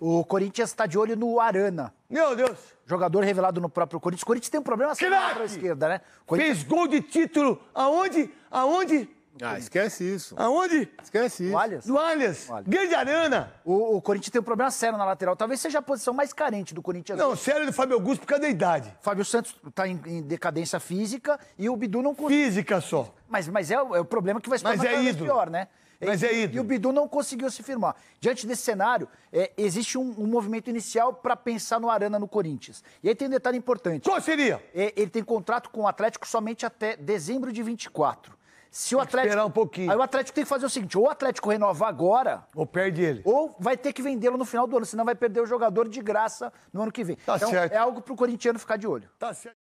O Corinthians está de olho no Arana. Meu Deus! Jogador revelado no próprio Corinthians. O Corinthians tem um problema sério para a esquerda, né? Corinthians... Fez gol de título aonde? Aonde? Ah, esquece isso. Aonde? Esquece isso. Do Allianz. Do Allianz. Grande Arana. O, o, Corinthians tem um problema sério na lateral. Talvez seja a posição mais carente do Corinthians. Não, sério do Fábio Augusto por causa da idade. Fábio Santos tá em, em decadência física e o Bidu não... Física só. Mas, mas é, é o problema que vai se tornar é cada pior, né? Mas é ido. E o Bidu não conseguiu se firmar. Diante desse cenário, é, existe um, um, movimento inicial para pensar no Arana no Corinthians. E aí tem um detalhe importante. Qual seria? É, ele tem contrato com o Atlético somente até dezembro de 24. Se o Atlético. Esperar um pouquinho. Aí o Atlético tem que fazer o seguinte: ou o Atlético renova agora. Ou perde ele. Ou vai ter que vendê-lo no final do ano, senão vai perder o jogador de graça no ano que vem. Tá então, certo. É algo pro corintiano ficar de olho. Tá certo.